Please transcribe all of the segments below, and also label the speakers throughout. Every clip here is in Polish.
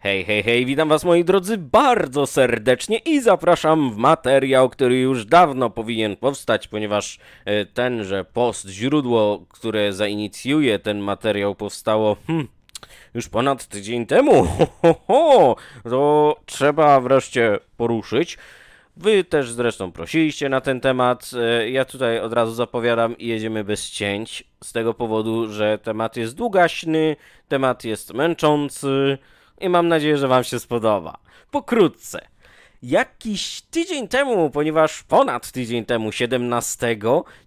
Speaker 1: Hej, hej, hej, witam Was moi drodzy bardzo serdecznie i zapraszam w materiał, który już dawno powinien powstać, ponieważ e, tenże post, źródło, które zainicjuje ten materiał powstało hmm, już ponad tydzień temu. Ho, ho, to trzeba wreszcie poruszyć. Wy też zresztą prosiliście na ten temat. E, ja tutaj od razu zapowiadam i jedziemy bez cięć, z tego powodu, że temat jest długaśny, temat jest męczący i mam nadzieję, że Wam się spodoba. Pokrótce. Jakiś tydzień temu, ponieważ ponad tydzień temu, 17,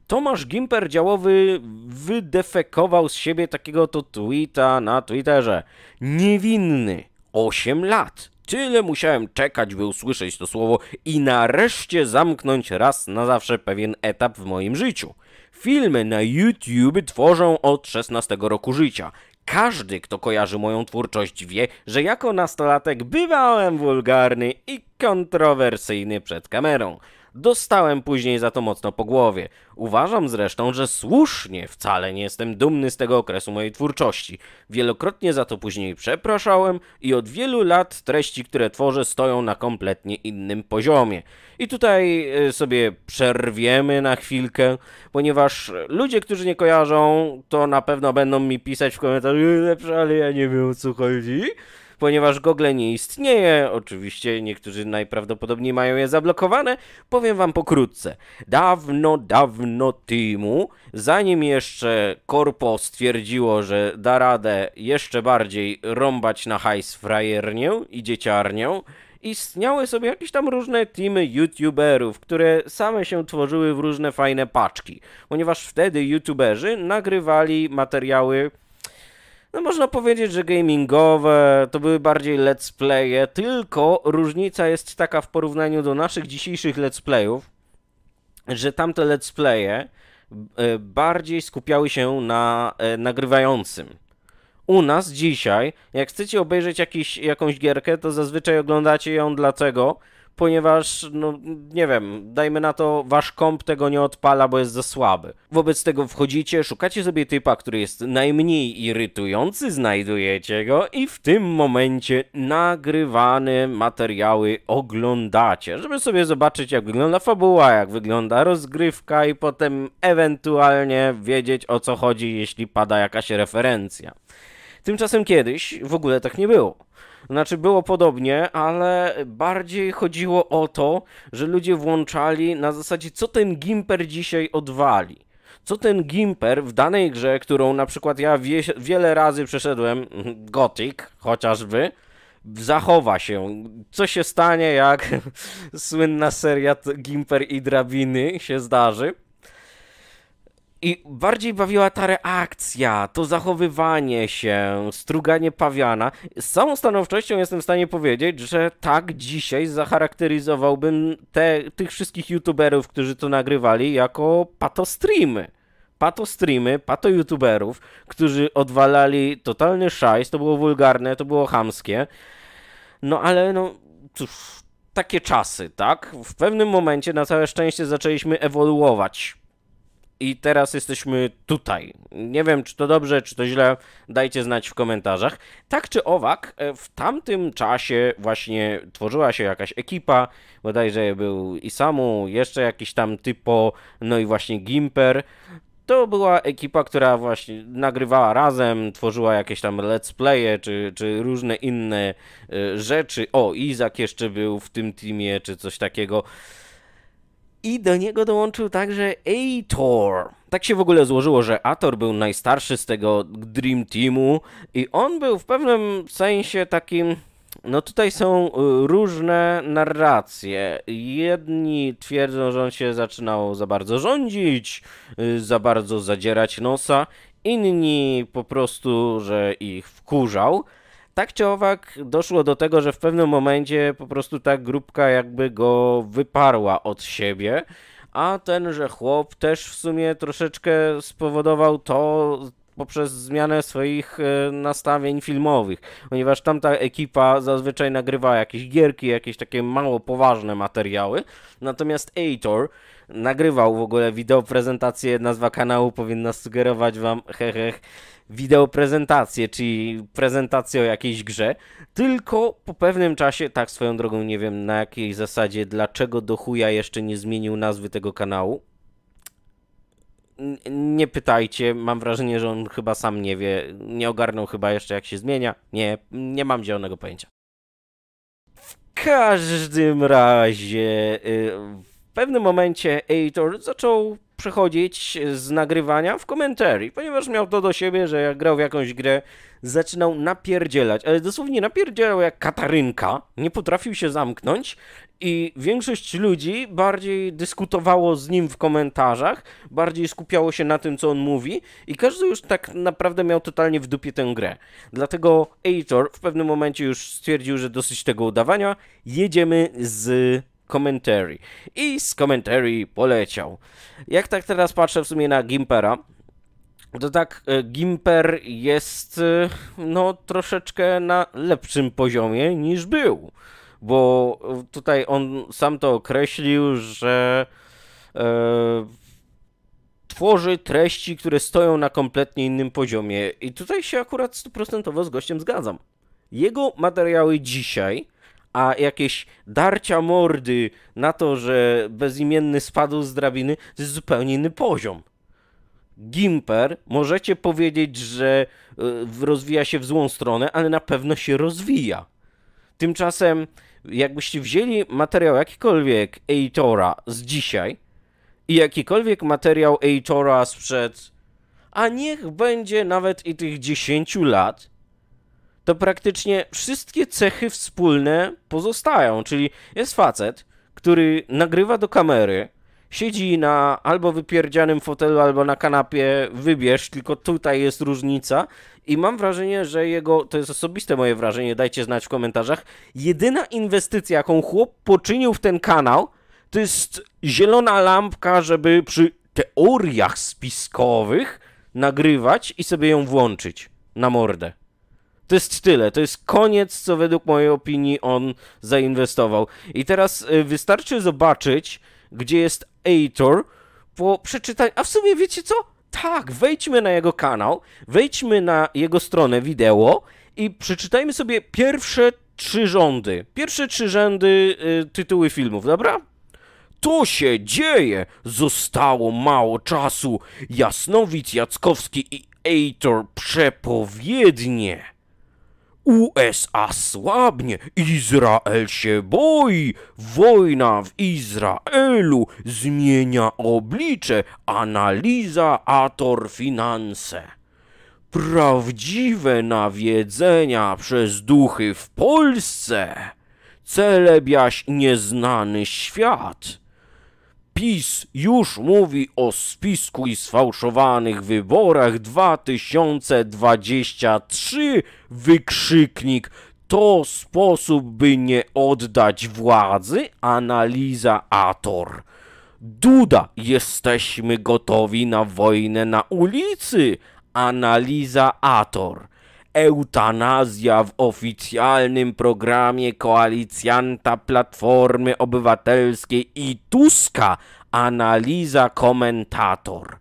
Speaker 1: Tomasz Gimper działowy wydefekował z siebie takiego to tweeta na Twitterze. Niewinny, 8 lat. Tyle musiałem czekać, by usłyszeć to słowo i nareszcie zamknąć raz na zawsze pewien etap w moim życiu. Filmy na YouTube tworzą od 16 roku życia. Każdy, kto kojarzy moją twórczość wie, że jako nastolatek bywałem wulgarny i kontrowersyjny przed kamerą. Dostałem później za to mocno po głowie. Uważam zresztą, że słusznie wcale nie jestem dumny z tego okresu mojej twórczości. Wielokrotnie za to później przepraszałem i od wielu lat treści, które tworzę, stoją na kompletnie innym poziomie. I tutaj e, sobie przerwiemy na chwilkę, ponieważ ludzie, którzy nie kojarzą, to na pewno będą mi pisać w komentarzu, lepsze, ale ja nie wiem o co chodzi. Ponieważ Google nie istnieje, oczywiście niektórzy najprawdopodobniej mają je zablokowane, powiem wam pokrótce. Dawno, dawno temu, zanim jeszcze korpo stwierdziło, że da radę jeszcze bardziej rąbać na hajs frajernię i dzieciarnię, istniały sobie jakieś tam różne teamy youtuberów, które same się tworzyły w różne fajne paczki, ponieważ wtedy youtuberzy nagrywali materiały no można powiedzieć, że gamingowe, to były bardziej let's playe, tylko różnica jest taka w porównaniu do naszych dzisiejszych let's playów, że tamte let's playe e, bardziej skupiały się na e, nagrywającym. U nas dzisiaj, jak chcecie obejrzeć jakiś, jakąś gierkę, to zazwyczaj oglądacie ją dlatego, ponieważ, no nie wiem, dajmy na to, wasz komp tego nie odpala, bo jest za słaby. Wobec tego wchodzicie, szukacie sobie typa, który jest najmniej irytujący, znajdujecie go i w tym momencie nagrywane materiały oglądacie, żeby sobie zobaczyć, jak wygląda fabuła, jak wygląda rozgrywka i potem ewentualnie wiedzieć, o co chodzi, jeśli pada jakaś referencja. Tymczasem kiedyś w ogóle tak nie było znaczy było podobnie, ale bardziej chodziło o to, że ludzie włączali na zasadzie, co ten Gimper dzisiaj odwali. Co ten Gimper w danej grze, którą na przykład ja wie, wiele razy przeszedłem, Gothic chociażby, zachowa się. Co się stanie, jak słynna seria Gimper i drabiny się zdarzy. I bardziej bawiła ta reakcja, to zachowywanie się, struganie pawiana. Z całą stanowczością jestem w stanie powiedzieć, że tak dzisiaj zacharakteryzowałbym te, tych wszystkich youtuberów, którzy to nagrywali, jako patostreamy pato streamy, pato youtuberów, którzy odwalali totalny szajs, to było wulgarne, to było chamskie. No ale no cóż, takie czasy, tak? W pewnym momencie na całe szczęście zaczęliśmy ewoluować i teraz jesteśmy tutaj. Nie wiem, czy to dobrze, czy to źle, dajcie znać w komentarzach. Tak czy owak, e, w tamtym czasie właśnie tworzyła się jakaś ekipa, bodajże był Isamu, jeszcze jakiś tam typo, no i właśnie Gimper. To była ekipa, która właśnie nagrywała razem, tworzyła jakieś tam let's playe, czy, czy różne inne e, rzeczy. O, Izak jeszcze był w tym teamie, czy coś takiego. I do niego dołączył także Ator. Tak się w ogóle złożyło, że Ator był najstarszy z tego Dream Teamu i on był w pewnym sensie takim... No tutaj są y, różne narracje. Jedni twierdzą, że on się zaczynał za bardzo rządzić, y, za bardzo zadzierać nosa, inni po prostu, że ich wkurzał tak czy owak doszło do tego, że w pewnym momencie po prostu ta grupka jakby go wyparła od siebie. A tenże chłop też w sumie troszeczkę spowodował to, poprzez zmianę swoich e, nastawień filmowych, ponieważ tamta ekipa zazwyczaj nagrywa jakieś gierki, jakieś takie mało poważne materiały, natomiast Aitor nagrywał w ogóle wideoprezentację, nazwa kanału powinna sugerować wam, hehech, wideoprezentację, czyli prezentację o jakiejś grze, tylko po pewnym czasie, tak swoją drogą nie wiem na jakiej zasadzie, dlaczego do chuja jeszcze nie zmienił nazwy tego kanału, nie pytajcie, mam wrażenie, że on chyba sam nie wie, nie ogarnął chyba jeszcze jak się zmienia. Nie, nie mam zielonego pojęcia. W każdym razie y, w pewnym momencie Eitor zaczął przechodzić z nagrywania w komentarzy, ponieważ miał to do siebie, że jak grał w jakąś grę, zaczynał napierdzielać, ale dosłownie napierdzielał jak Katarynka, nie potrafił się zamknąć i większość ludzi bardziej dyskutowało z nim w komentarzach, bardziej skupiało się na tym, co on mówi i każdy już tak naprawdę miał totalnie w dupie tę grę. Dlatego Eitor w pewnym momencie już stwierdził, że dosyć tego udawania, jedziemy z commentary. I z commentary poleciał. Jak tak teraz patrzę w sumie na Gimpera, to tak, e, Gimper jest e, no troszeczkę na lepszym poziomie niż był, bo e, tutaj on sam to określił, że e, tworzy treści, które stoją na kompletnie innym poziomie i tutaj się akurat stuprocentowo z gościem zgadzam. Jego materiały dzisiaj a jakieś darcia mordy na to, że bezimienny spadł z drabiny, to jest zupełnie inny poziom. Gimper możecie powiedzieć, że e, rozwija się w złą stronę, ale na pewno się rozwija. Tymczasem, jakbyście wzięli materiał jakikolwiek Eitora z dzisiaj i jakikolwiek materiał Eitora sprzed, a niech będzie nawet i tych 10 lat, to praktycznie wszystkie cechy wspólne pozostają. Czyli jest facet, który nagrywa do kamery, siedzi na albo wypierdzianym fotelu, albo na kanapie, wybierz, tylko tutaj jest różnica. I mam wrażenie, że jego, to jest osobiste moje wrażenie, dajcie znać w komentarzach, jedyna inwestycja, jaką chłop poczynił w ten kanał, to jest zielona lampka, żeby przy teoriach spiskowych nagrywać i sobie ją włączyć na mordę. To jest tyle, to jest koniec, co według mojej opinii on zainwestował. I teraz y, wystarczy zobaczyć, gdzie jest Aitor po przeczytaniu. A w sumie wiecie co? Tak, wejdźmy na jego kanał, wejdźmy na jego stronę wideo i przeczytajmy sobie pierwsze trzy rządy. Pierwsze trzy rzędy y, tytuły filmów, dobra? To się dzieje! Zostało mało czasu. Jasnowic, Jackowski i Eitor przepowiednie. USA słabnie, Izrael się boi, wojna w Izraelu zmienia oblicze, analiza Ator Finanse. Prawdziwe nawiedzenia przez duchy w Polsce, celebiaś nieznany świat. PiS już mówi o spisku i sfałszowanych wyborach 2023 wykrzyknik to sposób, by nie oddać władzy, analiza Ator. Duda, jesteśmy gotowi na wojnę na ulicy, analiza Ator. Eutanazja w oficjalnym programie koalicjanta Platformy Obywatelskiej i Tuska. Analiza komentator.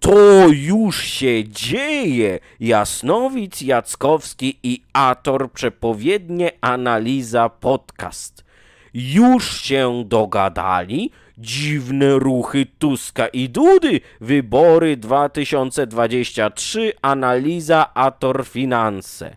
Speaker 1: To już się dzieje! Jasnowic, Jackowski i Ator przepowiednie analiza podcast. Już się dogadali, dziwne ruchy Tuska i Dudy, wybory 2023, analiza Ator Finanse.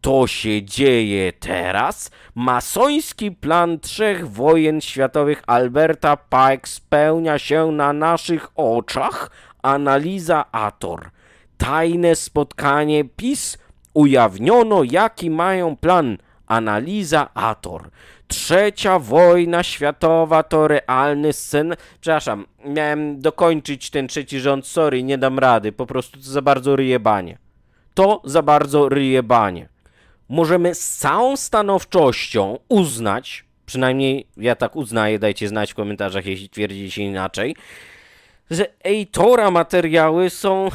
Speaker 1: To się dzieje teraz. Masoński plan trzech wojen światowych Alberta Pike spełnia się na naszych oczach. Analiza Ator. Tajne spotkanie PiS ujawniono, jaki mają plan. Analiza Ator. Trzecia wojna światowa to realny scen. Przepraszam, miałem dokończyć ten trzeci rząd, sorry, nie dam rady, po prostu to za bardzo ryjebanie. To za bardzo ryjebanie. Możemy z całą stanowczością uznać, przynajmniej ja tak uznaję, dajcie znać w komentarzach, jeśli twierdzicie inaczej, że Eitora materiały są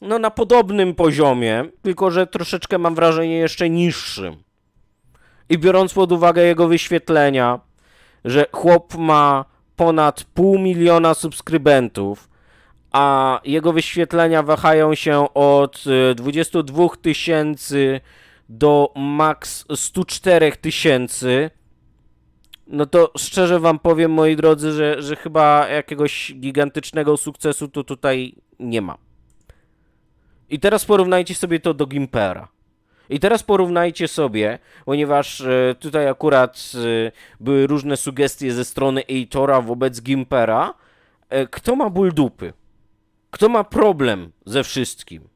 Speaker 1: no na podobnym poziomie, tylko że troszeczkę mam wrażenie jeszcze niższym i biorąc pod uwagę jego wyświetlenia, że chłop ma ponad pół miliona subskrybentów, a jego wyświetlenia wahają się od 22 y, tysięcy do max 104 tysięcy, no to szczerze wam powiem, moi drodzy, że, że chyba jakiegoś gigantycznego sukcesu to tutaj nie ma. I teraz porównajcie sobie to do Gimpera. I teraz porównajcie sobie, ponieważ e, tutaj akurat e, były różne sugestie ze strony Eitora wobec Gimpera, e, kto ma ból dupy? Kto ma problem ze wszystkim?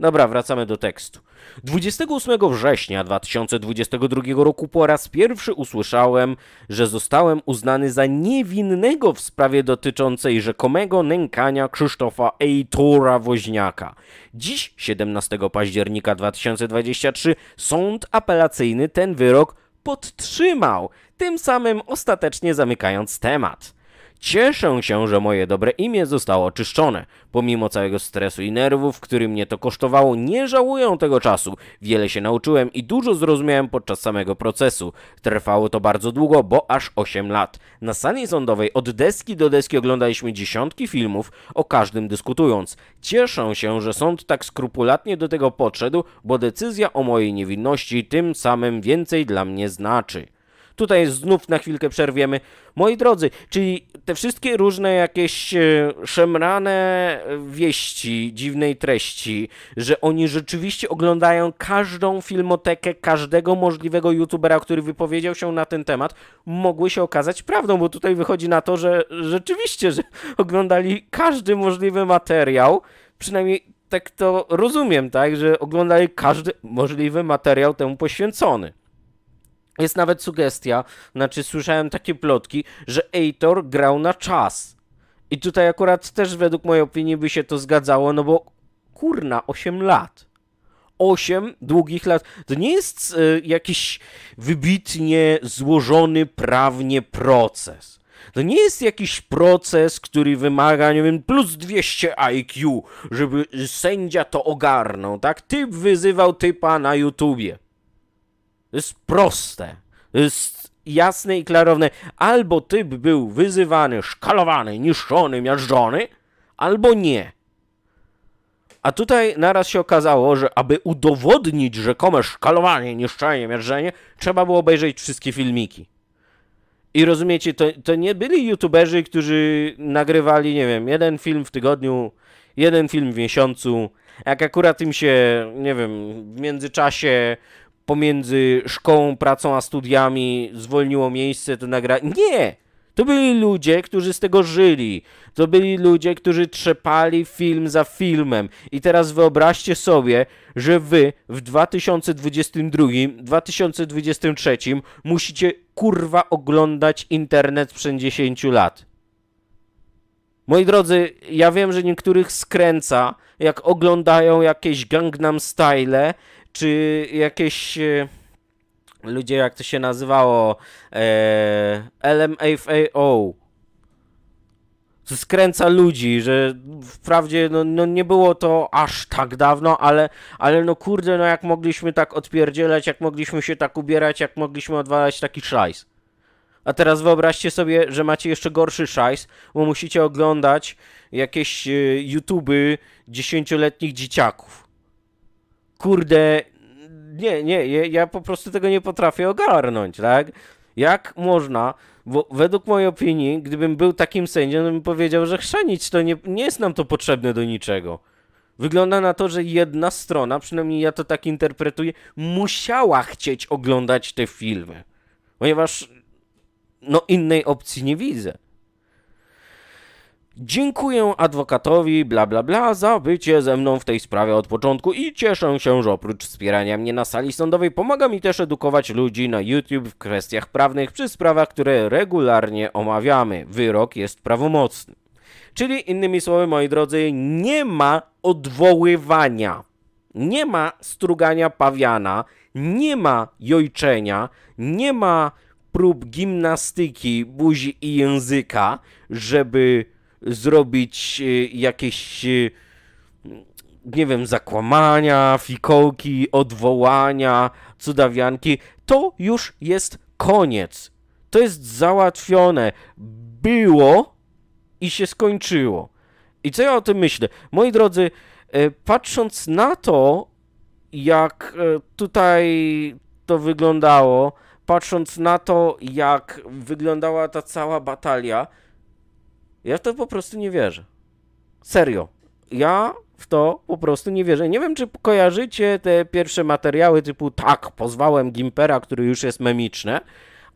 Speaker 1: Dobra, wracamy do tekstu. 28 września 2022 roku po raz pierwszy usłyszałem, że zostałem uznany za niewinnego w sprawie dotyczącej rzekomego nękania Krzysztofa Ejtora Woźniaka. Dziś, 17 października 2023, sąd apelacyjny ten wyrok podtrzymał, tym samym ostatecznie zamykając temat. Cieszę się, że moje dobre imię zostało oczyszczone. Pomimo całego stresu i nerwów, który mnie to kosztowało, nie żałuję tego czasu. Wiele się nauczyłem i dużo zrozumiałem podczas samego procesu. Trwało to bardzo długo, bo aż 8 lat. Na sali sądowej od deski do deski oglądaliśmy dziesiątki filmów, o każdym dyskutując. Cieszę się, że sąd tak skrupulatnie do tego podszedł, bo decyzja o mojej niewinności tym samym więcej dla mnie znaczy. Tutaj znów na chwilkę przerwiemy. Moi drodzy, czyli te wszystkie różne jakieś e, szemrane e, wieści dziwnej treści, że oni rzeczywiście oglądają każdą filmotekę każdego możliwego youtubera, który wypowiedział się na ten temat, mogły się okazać prawdą, bo tutaj wychodzi na to, że rzeczywiście, że oglądali każdy możliwy materiał, przynajmniej tak to rozumiem, tak, że oglądali każdy możliwy materiał temu poświęcony. Jest nawet sugestia, znaczy słyszałem takie plotki, że Eitor grał na czas. I tutaj akurat też według mojej opinii by się to zgadzało, no bo kurna, 8 lat. 8 długich lat. To nie jest y, jakiś wybitnie złożony prawnie proces. To nie jest jakiś proces, który wymaga, nie wiem, plus 200 IQ, żeby sędzia to ogarnął, tak? Typ wyzywał typa na YouTubie jest proste, jest jasne i klarowne. Albo typ był wyzywany, szkalowany, niszczony, miażdżony, albo nie. A tutaj naraz się okazało, że aby udowodnić rzekome szkalowanie, niszczenie, miażdżenie, trzeba było obejrzeć wszystkie filmiki. I rozumiecie, to, to nie byli youtuberzy, którzy nagrywali, nie wiem, jeden film w tygodniu, jeden film w miesiącu. Jak akurat im się, nie wiem, w międzyczasie pomiędzy szkołą, pracą a studiami zwolniło miejsce, to nagra... Nie! To byli ludzie, którzy z tego żyli. To byli ludzie, którzy trzepali film za filmem. I teraz wyobraźcie sobie, że wy w 2022, 2023 musicie kurwa oglądać internet sprzed 10 lat. Moi drodzy, ja wiem, że niektórych skręca, jak oglądają jakieś Gangnam Style czy jakieś e, ludzie, jak to się nazywało, e, LMFAO, skręca ludzi, że wprawdzie no, no nie było to aż tak dawno, ale, ale no kurde, no jak mogliśmy tak odpierdzielać, jak mogliśmy się tak ubierać, jak mogliśmy odwalać taki szajs. A teraz wyobraźcie sobie, że macie jeszcze gorszy szajs, bo musicie oglądać jakieś y, YouTuby dziesięcioletnich dzieciaków kurde, nie, nie, ja po prostu tego nie potrafię ogarnąć, tak? Jak można, bo według mojej opinii, gdybym był takim sędzią, bym powiedział, że chrzanić to nie, nie jest nam to potrzebne do niczego. Wygląda na to, że jedna strona, przynajmniej ja to tak interpretuję, musiała chcieć oglądać te filmy. Ponieważ no innej opcji nie widzę. Dziękuję adwokatowi bla bla bla za bycie ze mną w tej sprawie od początku i cieszę się, że oprócz wspierania mnie na sali sądowej pomaga mi też edukować ludzi na YouTube w kwestiach prawnych przy sprawach, które regularnie omawiamy. Wyrok jest prawomocny. Czyli innymi słowy, moi drodzy, nie ma odwoływania, nie ma strugania pawiana, nie ma jojczenia, nie ma prób gimnastyki buzi i języka, żeby zrobić y, jakieś, y, nie wiem, zakłamania, fikołki, odwołania, cudawianki, to już jest koniec. To jest załatwione. Było i się skończyło. I co ja o tym myślę? Moi drodzy, y, patrząc na to, jak tutaj to wyglądało, patrząc na to, jak wyglądała ta cała batalia, ja w to po prostu nie wierzę. Serio. Ja w to po prostu nie wierzę. Nie wiem, czy kojarzycie te pierwsze materiały typu tak, pozwałem Gimpera, który już jest memiczne,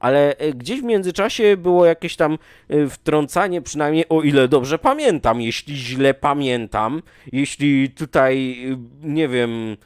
Speaker 1: ale e, gdzieś w międzyczasie było jakieś tam e, wtrącanie, przynajmniej o ile dobrze pamiętam, jeśli źle pamiętam, jeśli tutaj, e, nie wiem,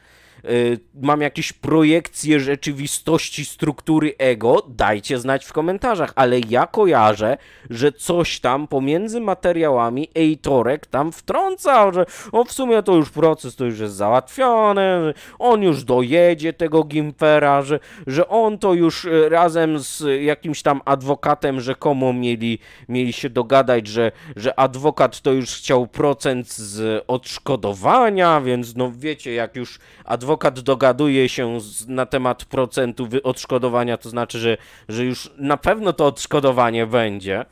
Speaker 1: Y, mam jakieś projekcje rzeczywistości struktury ego, dajcie znać w komentarzach, ale ja kojarzę, że coś tam pomiędzy materiałami torek tam wtrącał, że o w sumie to już proces to już jest załatwiony, on już dojedzie tego Gimpera, że, że on to już y, razem z jakimś tam adwokatem rzekomo mieli, mieli się dogadać, że, że adwokat to już chciał procent z odszkodowania, więc no wiecie, jak już adwokat adwokat dogaduje się z, na temat procentu odszkodowania, to znaczy, że, że już na pewno to odszkodowanie będzie.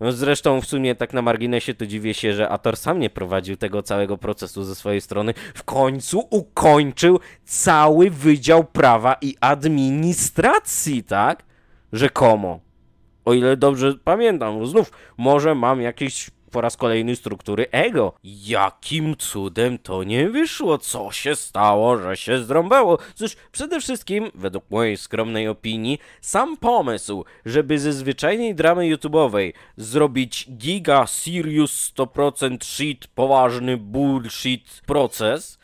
Speaker 1: No zresztą w sumie tak na marginesie to dziwię się, że Ator sam nie prowadził tego całego procesu ze swojej strony. W końcu ukończył cały Wydział Prawa i Administracji, tak? Rzekomo. O ile dobrze pamiętam, znów może mam jakieś po raz kolejny struktury ego. Jakim cudem to nie wyszło? Co się stało, że się zrąbało? Cóż, przede wszystkim, według mojej skromnej opinii, sam pomysł, żeby ze zwyczajnej dramy YouTube'owej zrobić giga serious 100% shit, poważny bullshit proces,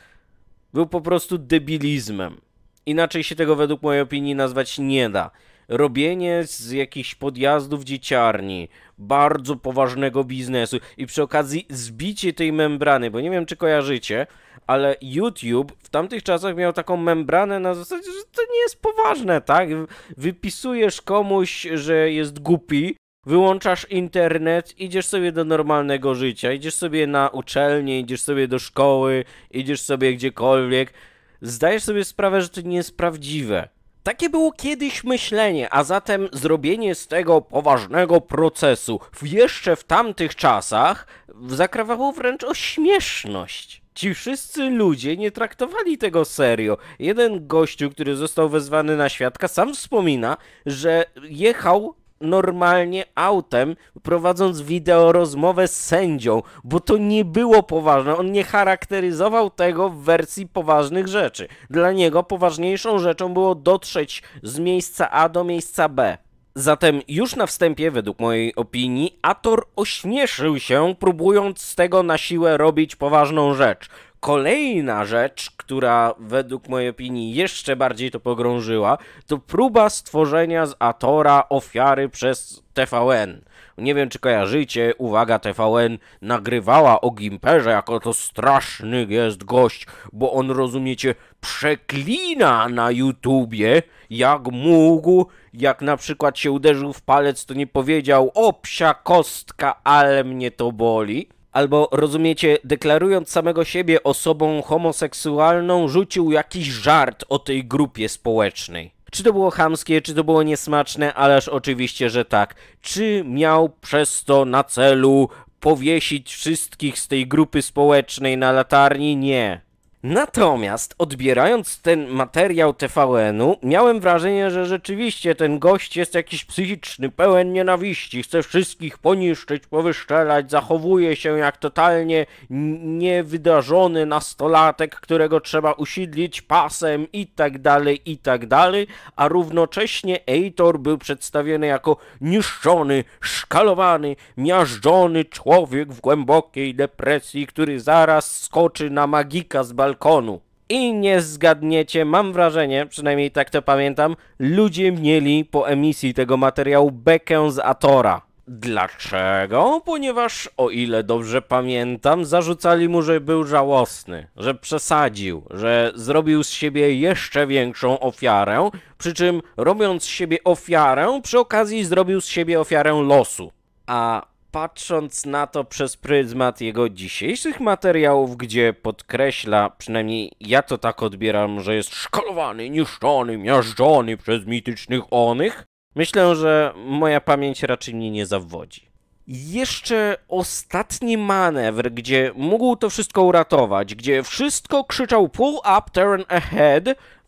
Speaker 1: był po prostu debilizmem. Inaczej się tego według mojej opinii nazwać nie da robienie z jakichś podjazdów dzieciarni, bardzo poważnego biznesu i przy okazji zbicie tej membrany, bo nie wiem czy kojarzycie, ale YouTube w tamtych czasach miał taką membranę na zasadzie, że to nie jest poważne, tak? Wypisujesz komuś, że jest głupi, wyłączasz internet, idziesz sobie do normalnego życia, idziesz sobie na uczelnię, idziesz sobie do szkoły, idziesz sobie gdziekolwiek. Zdajesz sobie sprawę, że to nie jest prawdziwe. Takie było kiedyś myślenie, a zatem zrobienie z tego poważnego procesu jeszcze w tamtych czasach zakrawało wręcz o śmieszność. Ci wszyscy ludzie nie traktowali tego serio. Jeden gościu, który został wezwany na świadka, sam wspomina, że jechał normalnie autem, prowadząc wideo rozmowę z sędzią, bo to nie było poważne. On nie charakteryzował tego w wersji poważnych rzeczy. Dla niego poważniejszą rzeczą było dotrzeć z miejsca A do miejsca B. Zatem już na wstępie, według mojej opinii, Ator ośmieszył się, próbując z tego na siłę robić poważną rzecz, Kolejna rzecz, która według mojej opinii jeszcze bardziej to pogrążyła, to próba stworzenia z Atora ofiary przez TVN. Nie wiem, czy kojarzycie, uwaga, TVN nagrywała o Gimperze, jako to straszny jest gość, bo on, rozumiecie, przeklina na YouTubie, jak mógł, jak na przykład się uderzył w palec, to nie powiedział, o kostka, ale mnie to boli albo rozumiecie, deklarując samego siebie osobą homoseksualną, rzucił jakiś żart o tej grupie społecznej. Czy to było chamskie, czy to było niesmaczne, ależ oczywiście, że tak. Czy miał przez to na celu powiesić wszystkich z tej grupy społecznej na latarni? Nie. Natomiast odbierając ten materiał TVN-u, miałem wrażenie, że rzeczywiście ten gość jest jakiś psychiczny, pełen nienawiści, chce wszystkich poniszczyć, powyszczelać, zachowuje się jak totalnie niewydarzony nastolatek, którego trzeba usidlić pasem i tak dalej, i tak dalej, a równocześnie Eitor był przedstawiony jako niszczony, szkalowany, miażdżony człowiek w głębokiej depresji, który zaraz skoczy na magika z balonu balkonu. I nie zgadniecie, mam wrażenie, przynajmniej tak to pamiętam, ludzie mieli po emisji tego materiału bekę z Atora. Dlaczego? Ponieważ, o ile dobrze pamiętam, zarzucali mu, że był żałosny, że przesadził, że zrobił z siebie jeszcze większą ofiarę, przy czym robiąc z siebie ofiarę, przy okazji zrobił z siebie ofiarę losu. A patrząc na to przez pryzmat jego dzisiejszych materiałów, gdzie podkreśla, przynajmniej ja to tak odbieram, że jest szkolowany, niszczony, miażdżony przez mitycznych onych, myślę, że moja pamięć raczej mnie nie zawodzi. Jeszcze ostatni manewr, gdzie mógł to wszystko uratować, gdzie wszystko krzyczał pull up, turn ahead,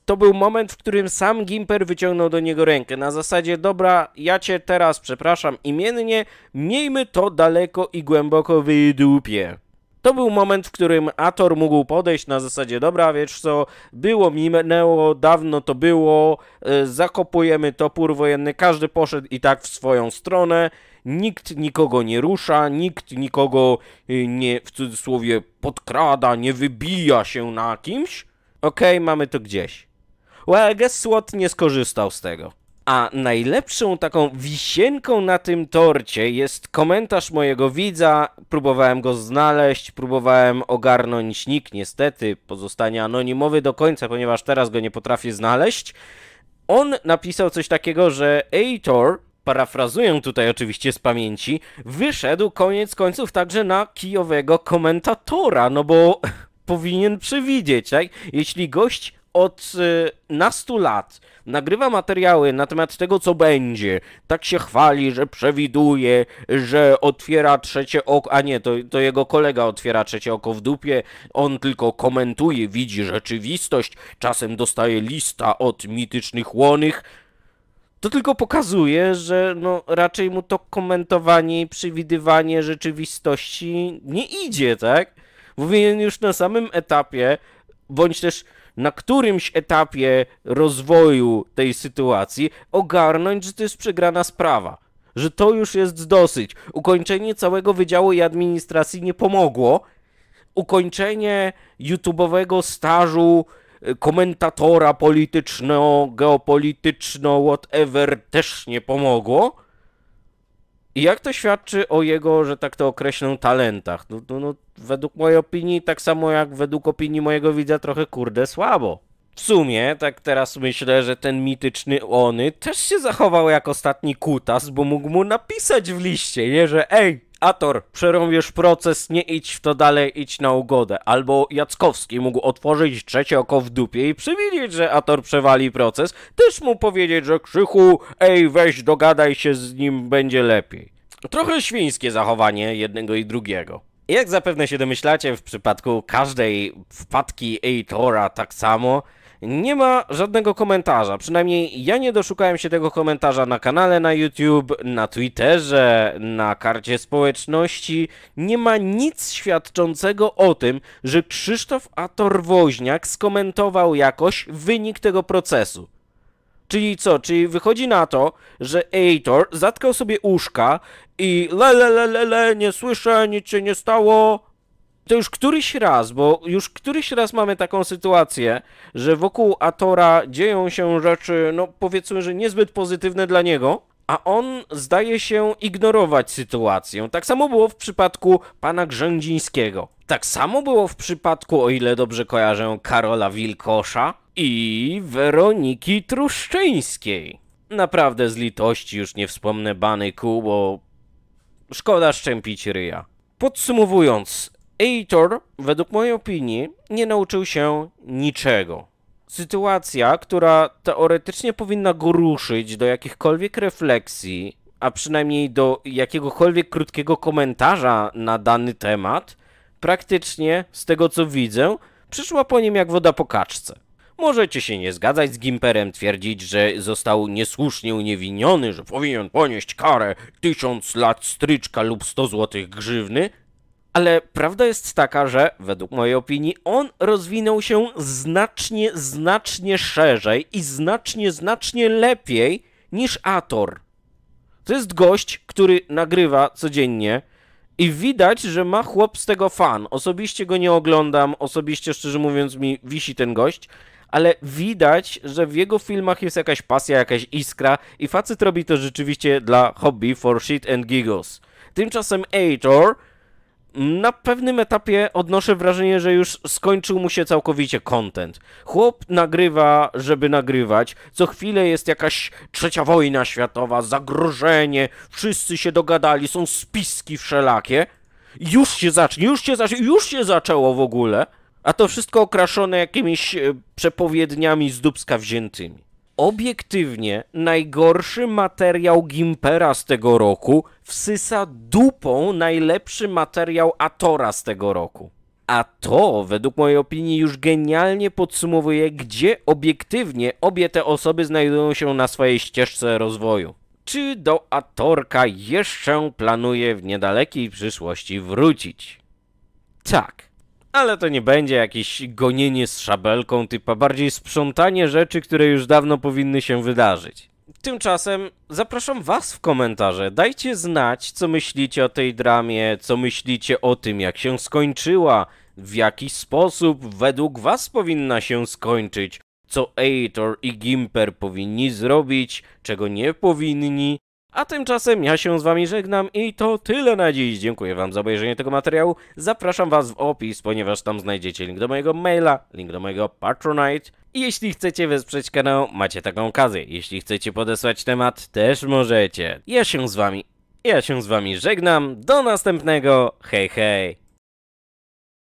Speaker 1: to był moment, w którym sam Gimper wyciągnął do niego rękę. Na zasadzie, dobra, ja cię teraz przepraszam imiennie, miejmy to daleko i głęboko dupie. To był moment, w którym Ator mógł podejść na zasadzie, dobra, wiesz co, było, minęło, dawno to było, e, zakopujemy topór wojenny, każdy poszedł i tak w swoją stronę, nikt nikogo nie rusza, nikt nikogo e, nie, w cudzysłowie, podkrada, nie wybija się na kimś. Okej, okay, mamy to gdzieś what? nie skorzystał z tego. A najlepszą taką wisienką na tym torcie jest komentarz mojego widza. Próbowałem go znaleźć, próbowałem ogarnąć nick, niestety pozostanie anonimowy do końca, ponieważ teraz go nie potrafię znaleźć. On napisał coś takiego, że Eitor, parafrazuję tutaj oczywiście z pamięci, wyszedł koniec końców także na kijowego komentatora, no bo powinien przewidzieć, tak? Jeśli gość od y, nastu lat nagrywa materiały na temat tego, co będzie. Tak się chwali, że przewiduje, że otwiera trzecie oko, a nie, to, to jego kolega otwiera trzecie oko w dupie, on tylko komentuje, widzi rzeczywistość, czasem dostaje lista od mitycznych łonych. To tylko pokazuje, że no, raczej mu to komentowanie i przewidywanie rzeczywistości nie idzie, tak? Powinien już na samym etapie, bądź też na którymś etapie rozwoju tej sytuacji ogarnąć, że to jest przegrana sprawa. Że to już jest dosyć. Ukończenie całego wydziału i administracji nie pomogło. Ukończenie YouTube'owego stażu y, komentatora polityczno-geopolityczno-whatever też nie pomogło i jak to świadczy o jego, że tak to określę, talentach? No, no, no, według mojej opinii, tak samo jak według opinii mojego widza, trochę kurde słabo. W sumie, tak teraz myślę, że ten mityczny Ony też się zachował jak ostatni kutas, bo mógł mu napisać w liście, nie, że ej, Ator, przerąbiesz proces, nie idź w to dalej, idź na ugodę. Albo Jackowski mógł otworzyć trzecie oko w dupie i przewidzieć, że Ator przewali proces, też mu powiedzieć, że Krzychu, ej weź dogadaj się z nim, będzie lepiej. Trochę świńskie zachowanie jednego i drugiego. Jak zapewne się domyślacie, w przypadku każdej wpadki Eitora tak samo, nie ma żadnego komentarza. Przynajmniej ja nie doszukałem się tego komentarza na kanale na YouTube, na Twitterze, na karcie społeczności. Nie ma nic świadczącego o tym, że Krzysztof Ator Woźniak skomentował jakoś wynik tego procesu. Czyli co? Czyli wychodzi na to, że Eitor zatkał sobie uszka i le, le, le, le, le nie słyszę, nic się nie stało, to już któryś raz, bo już któryś raz mamy taką sytuację, że wokół Atora dzieją się rzeczy, no powiedzmy, że niezbyt pozytywne dla niego, a on zdaje się ignorować sytuację. Tak samo było w przypadku pana Grzędzińskiego. Tak samo było w przypadku, o ile dobrze kojarzę, Karola Wilkosza i Weroniki Truszczyńskiej. Naprawdę z litości już nie wspomnę Banyku, bo szkoda szczępić ryja. Podsumowując, Eitor, według mojej opinii, nie nauczył się niczego. Sytuacja, która teoretycznie powinna go ruszyć do jakichkolwiek refleksji, a przynajmniej do jakiegokolwiek krótkiego komentarza na dany temat, praktycznie, z tego co widzę, przyszła po nim jak woda po kaczce. Możecie się nie zgadzać z Gimperem, twierdzić, że został niesłusznie uniewinniony, że powinien ponieść karę tysiąc lat stryczka lub sto złotych grzywny, ale prawda jest taka, że według mojej opinii on rozwinął się znacznie, znacznie szerzej i znacznie, znacznie lepiej niż Ator. To jest gość, który nagrywa codziennie i widać, że ma chłop z tego fan. Osobiście go nie oglądam, osobiście szczerze mówiąc mi wisi ten gość, ale widać, że w jego filmach jest jakaś pasja, jakaś iskra i facet robi to rzeczywiście dla hobby for shit and giggles. Tymczasem Aitor na pewnym etapie odnoszę wrażenie, że już skończył mu się całkowicie content. Chłop nagrywa, żeby nagrywać. Co chwilę jest jakaś trzecia wojna światowa, zagrożenie, wszyscy się dogadali, są spiski wszelakie. Już się zacznie, już się, zacznie, już się zaczęło w ogóle. A to wszystko okraszone jakimiś e, przepowiedniami z dubska wziętymi obiektywnie najgorszy materiał Gimpera z tego roku wsysa dupą najlepszy materiał Atora z tego roku. A to, według mojej opinii, już genialnie podsumowuje, gdzie obiektywnie obie te osoby znajdują się na swojej ścieżce rozwoju. Czy do Atorka jeszcze planuje w niedalekiej przyszłości wrócić? Tak, ale to nie będzie jakieś gonienie z szabelką, typa bardziej sprzątanie rzeczy, które już dawno powinny się wydarzyć. Tymczasem zapraszam Was w komentarze. Dajcie znać, co myślicie o tej dramie, co myślicie o tym, jak się skończyła, w jaki sposób według Was powinna się skończyć, co Aitor i Gimper powinni zrobić, czego nie powinni. A tymczasem ja się z wami żegnam i to tyle na dziś. Dziękuję wam za obejrzenie tego materiału. Zapraszam was w opis, ponieważ tam znajdziecie link do mojego maila, link do mojego Patronite. I jeśli chcecie wesprzeć kanał, macie taką okazję. Jeśli chcecie podesłać temat, też możecie. Ja się z wami, ja się z wami żegnam. Do następnego. Hej, hej.